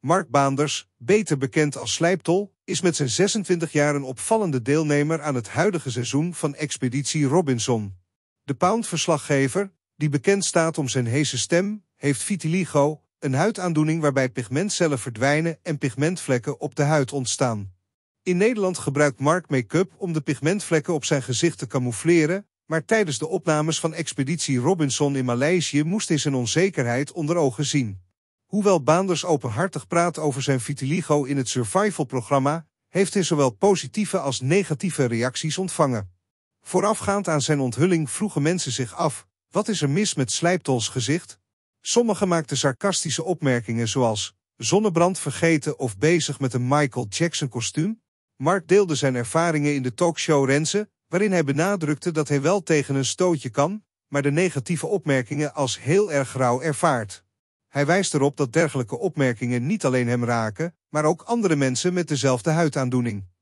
Mark Baanders, beter bekend als Slijptol, is met zijn 26 jaar een opvallende deelnemer aan het huidige seizoen van Expeditie Robinson. De Pound-verslaggever, die bekend staat om zijn heese stem, heeft vitiligo, een huidaandoening waarbij pigmentcellen verdwijnen en pigmentvlekken op de huid ontstaan. In Nederland gebruikt Mark make-up om de pigmentvlekken op zijn gezicht te camoufleren, maar tijdens de opnames van Expeditie Robinson in Maleisië moest hij zijn onzekerheid onder ogen zien. Hoewel Baanders openhartig praat over zijn vitiligo in het Survival-programma, heeft hij zowel positieve als negatieve reacties ontvangen. Voorafgaand aan zijn onthulling vroegen mensen zich af, wat is er mis met Slijptols gezicht? Sommigen maakten sarcastische opmerkingen zoals, zonnebrand vergeten of bezig met een Michael Jackson kostuum? Mark deelde zijn ervaringen in de talkshow Renze, waarin hij benadrukte dat hij wel tegen een stootje kan, maar de negatieve opmerkingen als heel erg rauw ervaart. Hij wijst erop dat dergelijke opmerkingen niet alleen hem raken, maar ook andere mensen met dezelfde huidaandoening.